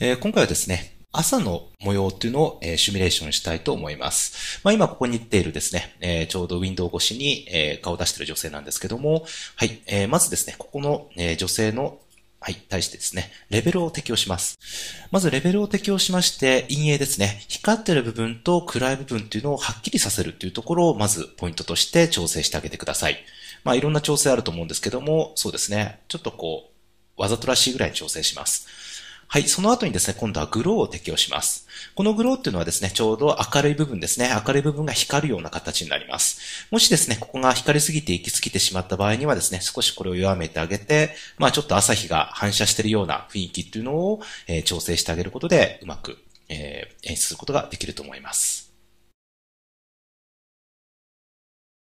えー、今回はですね、朝の模様っていうのを、えー、シミュレーションしたいと思います。まあ、今ここに出ているですね、えー、ちょうどウィンドウ越しに、えー、顔を出している女性なんですけども、はい、えー、まずですね、ここの、えー、女性のはい。対してですね、レベルを適用します。まずレベルを適用しまして、陰影ですね。光ってる部分と暗い部分っていうのをはっきりさせるっていうところを、まずポイントとして調整してあげてください。まあ、いろんな調整あると思うんですけども、そうですね。ちょっとこう、わざとらしいぐらい調整します。はい、その後にですね、今度はグローを適用します。このグローっていうのはですね、ちょうど明るい部分ですね、明るい部分が光るような形になります。もしですね、ここが光りすぎて行き過ぎてしまった場合にはですね、少しこれを弱めてあげて、まあちょっと朝日が反射しているような雰囲気っていうのを、えー、調整してあげることで、うまく、えー、演出することができると思います。